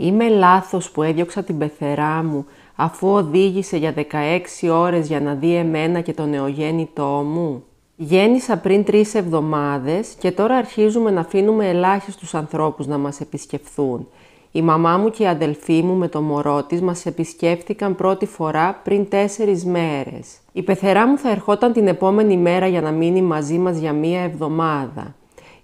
Είμαι λάθος που έδιωξα την πεθερά μου αφού οδήγησε για 16 ώρες για να δει εμένα και το νεογέννητό μου. Γέννησα πριν τρεις εβδομάδες και τώρα αρχίζουμε να αφήνουμε ελάχιστους ανθρώπους να μας επισκεφθούν. Η μαμά μου και η αδελφή μου με το μωρό της μας επισκέφθηκαν πρώτη φορά πριν τέσσερις μέρες. Η πεθερά μου θα ερχόταν την επόμενη μέρα για να μείνει μαζί μας για μία εβδομάδα.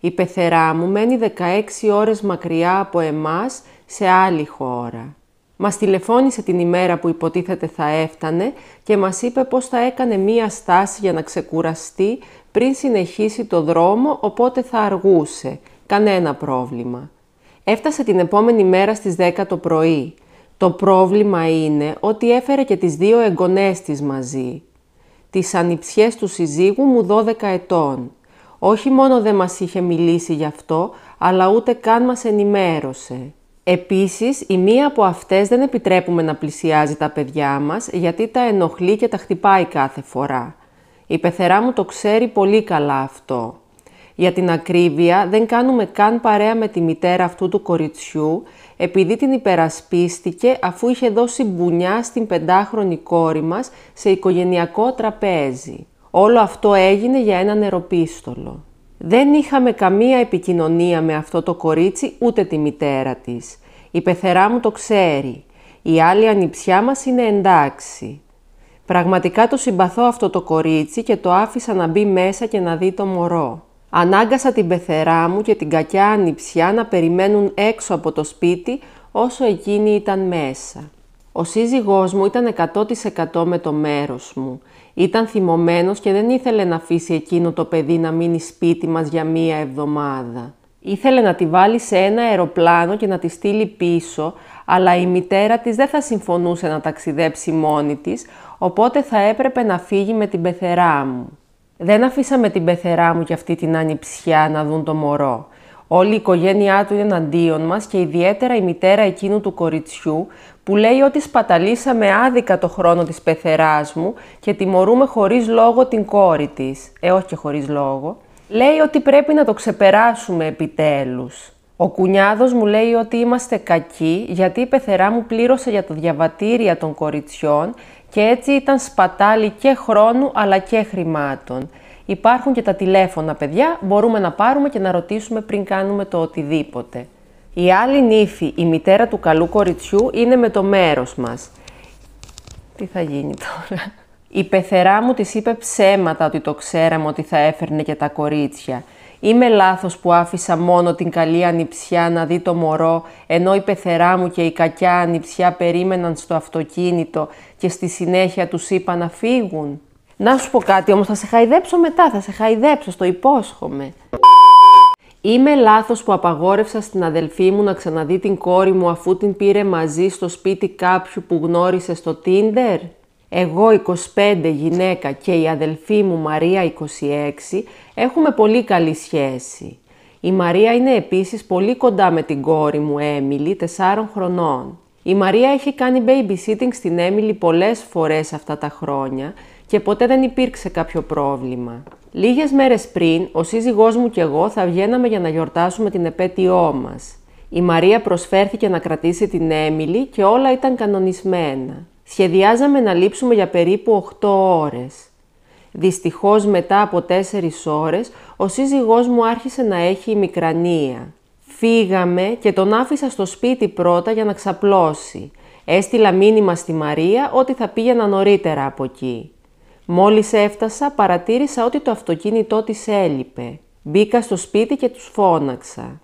Η πεθερά μου μένει 16 ώρες μακριά από εμάς σε άλλη χώρα. Μας τηλεφώνησε την ημέρα που υποτίθεται θα έφτανε και μας είπε πως θα έκανε μία στάση για να ξεκουραστεί πριν συνεχίσει το δρόμο, οπότε θα αργούσε. Κανένα πρόβλημα. Έφτασε την επόμενη μέρα στις 10 το πρωί. Το πρόβλημα είναι ότι έφερε και τις δύο εγγονές της μαζί. Τις ανιψιές του συζύγου μου 12 ετών. Όχι μόνο δεν μας είχε μιλήσει γι' αυτό, αλλά ούτε καν μας ενημέρωσε. Επίσης, η μία από αυτές δεν επιτρέπουμε να πλησιάζει τα παιδιά μας, γιατί τα ενοχλεί και τα χτυπάει κάθε φορά. Η πεθερά μου το ξέρει πολύ καλά αυτό. Για την ακρίβεια, δεν κάνουμε καν παρέα με τη μητέρα αυτού του κοριτσιού, επειδή την υπερασπίστηκε αφού είχε δώσει μπουνιά στην πεντάχρονη κόρη μας σε οικογενειακό τραπέζι. Όλο αυτό έγινε για ένα νεροπίστολο. Δεν είχαμε καμία επικοινωνία με αυτό το κορίτσι ούτε τη μητέρα της. Η πεθερά μου το ξέρει. Η άλλη ανιψιά μας είναι εντάξει. Πραγματικά το συμπαθώ αυτό το κορίτσι και το άφησα να μπει μέσα και να δει το μωρό. Ανάγκασα την πεθερά μου και την κακιά ανιψιά να περιμένουν έξω από το σπίτι όσο εκείνη ήταν μέσα. Ο σύζυγός μου ήταν 100% με το μέρος μου. Ήταν θυμωμένος και δεν ήθελε να αφήσει εκείνο το παιδί να μείνει σπίτι μας για μία εβδομάδα. Ήθελε να τη βάλει σε ένα αεροπλάνο και να τη στείλει πίσω, αλλά η μητέρα της δεν θα συμφωνούσε να ταξιδέψει μόνη της, οπότε θα έπρεπε να φύγει με την πεθερά μου. Δεν αφήσαμε την πεθερά μου και αυτή την ανιψιά να δουν το μωρό. Όλη η οικογένειά του είναι εναντίον μας και ιδιαίτερα η μητέρα εκείνου του κοριτσιού που λέει ότι σπαταλήσαμε άδικα το χρόνο της πεθεράς μου και τιμωρούμε χωρίς λόγο την κόρη της. Ε, όχι και χωρίς λόγο. Λέει ότι πρέπει να το ξεπεράσουμε επιτέλους. Ο κουνιάδος μου λέει ότι είμαστε κακοί γιατί η πεθερά μου πλήρωσε για το διαβατήρια των κοριτσιών και έτσι ήταν σπατάλη και χρόνου αλλά και χρημάτων. Υπάρχουν και τα τηλέφωνα, παιδιά, μπορούμε να πάρουμε και να ρωτήσουμε πριν κάνουμε το οτιδήποτε. Η άλλη νύφη, η μητέρα του καλού κοριτσιού, είναι με το μέρος μας. Τι θα γίνει τώρα. Η πεθερά μου της είπε ψέματα ότι το ξέραμε ότι θα έφερνε και τα κορίτσια. Είμαι λάθος που άφησα μόνο την καλή ανιψιά να δει το μωρό, ενώ η πεθερά μου και η κακιά ανιψιά περίμεναν στο αυτοκίνητο και στη συνέχεια τους είπα να φύγουν. Να σου πω κάτι όμως, θα σε χαϊδέψω μετά, θα σε χαϊδέψω, στο υπόσχομαι. Είμαι λάθος που απαγόρευσα στην αδελφή μου να ξαναδεί την κόρη μου αφού την πήρε μαζί στο σπίτι κάποιου που γνώρισε στο Tinder. Εγώ 25 γυναίκα και η αδελφή μου Μαρία 26 έχουμε πολύ καλή σχέση. Η Μαρία είναι επίσης πολύ κοντά με την κόρη μου Έμιλι, 4 χρονών. Η Μαρία έχει κάνει babysitting στην Έμιλι πολλές φορές αυτά τα χρόνια και ποτέ δεν υπήρξε κάποιο πρόβλημα. Λίγες μέρες πριν, ο σύζυγός μου και εγώ θα βγαίναμε για να γιορτάσουμε την επέτειό μας. Η Μαρία προσφέρθηκε να κρατήσει την Έμιλη και όλα ήταν κανονισμένα. Σχεδιάζαμε να λείψουμε για περίπου 8 ώρες. Δυστυχώς μετά από 4 ώρες, ο σύζυγός μου άρχισε να έχει μικρανία. Φύγαμε και τον άφησα στο σπίτι πρώτα για να ξαπλώσει. Έστειλα μήνυμα στη Μαρία ότι θα πήγαινα νωρίτερα από εκεί. Μόλις έφτασα παρατήρησα ότι το αυτοκίνητό της έλειπε. Μπήκα στο σπίτι και τους φώναξα.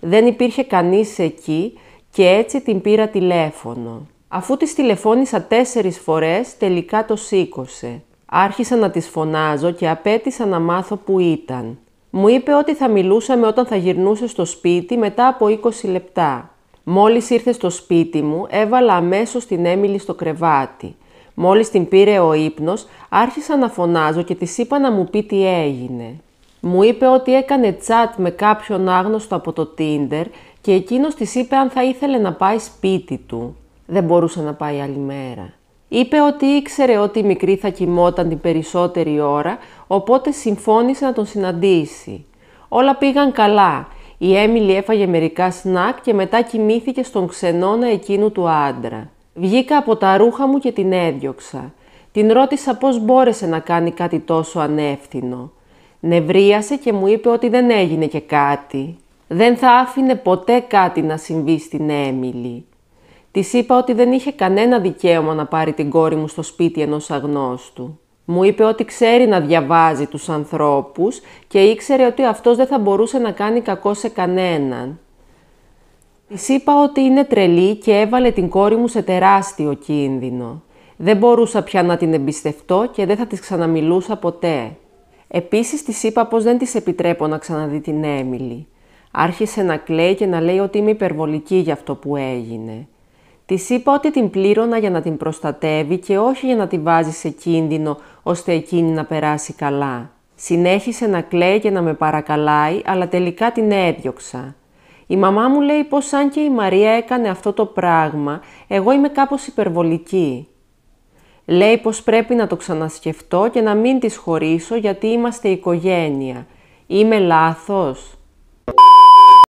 Δεν υπήρχε κανείς εκεί και έτσι την πήρα τηλέφωνο. Αφού της τηλεφώνησα τέσσερις φορές, τελικά το σήκωσε. Άρχισα να της φωνάζω και απέτησα να μάθω που ήταν. Μου είπε ότι θα μιλούσαμε όταν θα γυρνούσε στο σπίτι μετά από 20 λεπτά. Μόλις ήρθε στο σπίτι μου, έβαλα αμέσως την Έμιλη στο κρεβάτι. Μόλις την πήρε ο ύπνος, άρχισα να φωνάζω και της είπα να μου πει τι έγινε. Μου είπε ότι έκανε τσάτ με κάποιον άγνωστο από το Tinder και εκείνος της είπε αν θα ήθελε να πάει σπίτι του. Δεν μπορούσε να πάει άλλη μέρα. Είπε ότι ήξερε ότι η μικρή θα κοιμόταν την περισσότερη ώρα, οπότε συμφώνησε να τον συναντήσει. Όλα πήγαν καλά. Η Έμιλι έφαγε μερικά σνακ και μετά κοιμήθηκε στον ξενώνα εκείνου του άντρα. Βγήκα από τα ρούχα μου και την έδιωξα. Την ρώτησα πώς μπόρεσε να κάνει κάτι τόσο ανεύθυνο. Νευρίασε και μου είπε ότι δεν έγινε και κάτι. Δεν θα άφηνε ποτέ κάτι να συμβεί στην Έμιλη. Της είπα ότι δεν είχε κανένα δικαίωμα να πάρει την κόρη μου στο σπίτι ενός αγνώστου. Μου είπε ότι ξέρει να διαβάζει τους ανθρώπους και ήξερε ότι αυτός δεν θα μπορούσε να κάνει κακό σε κανέναν. Της είπα ότι είναι τρελή και έβαλε την κόρη μου σε τεράστιο κίνδυνο. Δεν μπορούσα πια να την εμπιστευτώ και δεν θα της ξαναμιλούσα ποτέ. Επίσης της είπα πως δεν της επιτρέπω να ξαναδεί την Έμιλη. Άρχισε να κλαίει και να λέει ότι είμαι υπερβολική για αυτό που έγινε. Της είπα ότι την πλήρωνα για να την προστατεύει και όχι για να τη βάζει σε κίνδυνο ώστε εκείνη να περάσει καλά. Συνέχισε να κλαίει και να με παρακαλάει, αλλά τελικά την έδιωξα. Η μαμά μου λέει πως αν και η Μαρία έκανε αυτό το πράγμα, εγώ είμαι κάπως υπερβολική. Λέει πως πρέπει να το ξανασκεφτώ και να μην τις χωρίσω γιατί είμαστε οικογένεια. Είμαι λάθος.